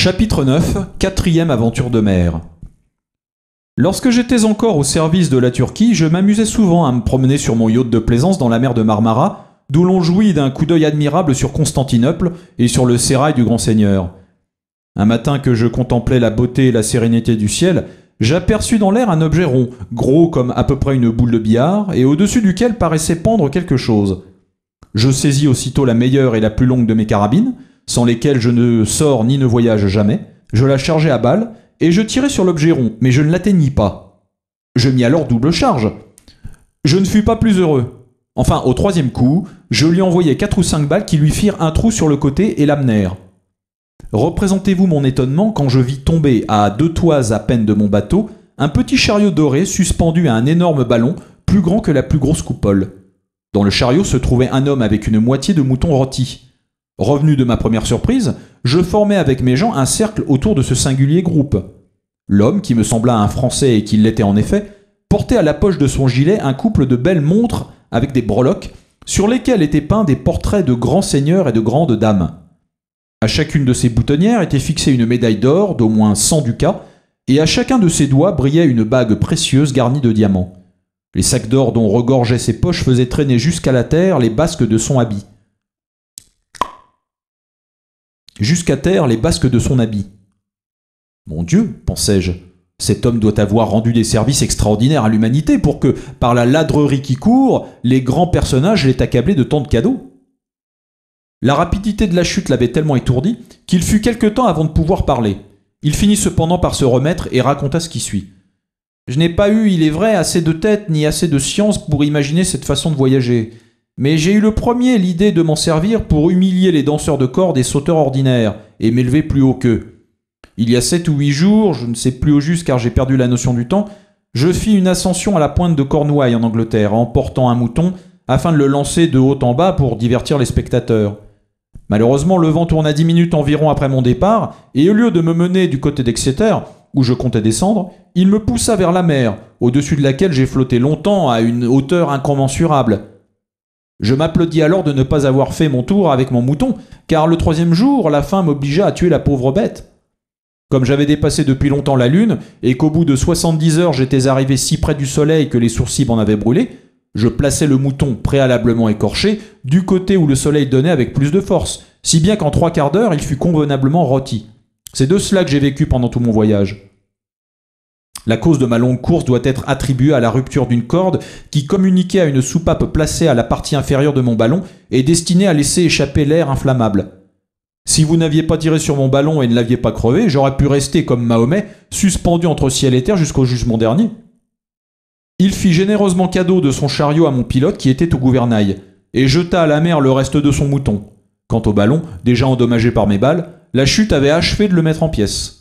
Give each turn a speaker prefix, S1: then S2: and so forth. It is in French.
S1: Chapitre 9 Quatrième aventure de mer. Lorsque j'étais encore au service de la Turquie, je m'amusais souvent à me promener sur mon yacht de plaisance dans la mer de Marmara, d'où l'on jouit d'un coup d'œil admirable sur Constantinople et sur le sérail du Grand Seigneur. Un matin que je contemplais la beauté et la sérénité du ciel, j'aperçus dans l'air un objet rond, gros comme à peu près une boule de billard, et au-dessus duquel paraissait pendre quelque chose. Je saisis aussitôt la meilleure et la plus longue de mes carabines, sans lesquels je ne sors ni ne voyage jamais, je la chargeai à balles, et je tirai sur l'objet rond, mais je ne l'atteignis pas. Je mis alors double charge. Je ne fus pas plus heureux. Enfin, au troisième coup, je lui envoyai quatre ou cinq balles qui lui firent un trou sur le côté et l'amenèrent. Représentez-vous mon étonnement quand je vis tomber à deux toises à peine de mon bateau un petit chariot doré suspendu à un énorme ballon plus grand que la plus grosse coupole. Dans le chariot se trouvait un homme avec une moitié de mouton rôti. Revenu de ma première surprise, je formais avec mes gens un cercle autour de ce singulier groupe. L'homme, qui me sembla un Français et qui l'était en effet, portait à la poche de son gilet un couple de belles montres avec des breloques, sur lesquelles étaient peints des portraits de grands seigneurs et de grandes dames. À chacune de ces boutonnières était fixée une médaille d'or d'au moins 100 ducats, et à chacun de ses doigts brillait une bague précieuse garnie de diamants. Les sacs d'or dont regorgeaient ses poches faisaient traîner jusqu'à la terre les basques de son habit. jusqu'à terre les basques de son habit. Mon Dieu, pensai-je, cet homme doit avoir rendu des services extraordinaires à l'humanité pour que, par la ladrerie qui court, les grands personnages l'aient accablé de tant de cadeaux. La rapidité de la chute l'avait tellement étourdi qu'il fut quelque temps avant de pouvoir parler. Il finit cependant par se remettre et raconta ce qui suit. Je n'ai pas eu, il est vrai, assez de tête ni assez de science pour imaginer cette façon de voyager. Mais j'ai eu le premier l'idée de m'en servir pour humilier les danseurs de corde et sauteurs ordinaires, et m'élever plus haut qu'eux. Il y a sept ou huit jours, je ne sais plus au juste car j'ai perdu la notion du temps, je fis une ascension à la pointe de Cornouaille en Angleterre, en portant un mouton, afin de le lancer de haut en bas pour divertir les spectateurs. Malheureusement, le vent tourna dix minutes environ après mon départ, et au lieu de me mener du côté d'Exeter, où je comptais descendre, il me poussa vers la mer, au-dessus de laquelle j'ai flotté longtemps à une hauteur incommensurable. Je m'applaudis alors de ne pas avoir fait mon tour avec mon mouton, car le troisième jour, la faim m'obligea à tuer la pauvre bête. Comme j'avais dépassé depuis longtemps la lune, et qu'au bout de 70 heures j'étais arrivé si près du soleil que les sourcils m'en avaient brûlé, je plaçais le mouton préalablement écorché du côté où le soleil donnait avec plus de force, si bien qu'en trois quarts d'heure il fut convenablement rôti. C'est de cela que j'ai vécu pendant tout mon voyage. La cause de ma longue course doit être attribuée à la rupture d'une corde qui communiquait à une soupape placée à la partie inférieure de mon ballon et destinée à laisser échapper l'air inflammable. Si vous n'aviez pas tiré sur mon ballon et ne l'aviez pas crevé, j'aurais pu rester comme Mahomet, suspendu entre ciel et terre jusqu'au jugement dernier. Il fit généreusement cadeau de son chariot à mon pilote qui était au gouvernail, et jeta à la mer le reste de son mouton. Quant au ballon, déjà endommagé par mes balles, la chute avait achevé de le mettre en pièces.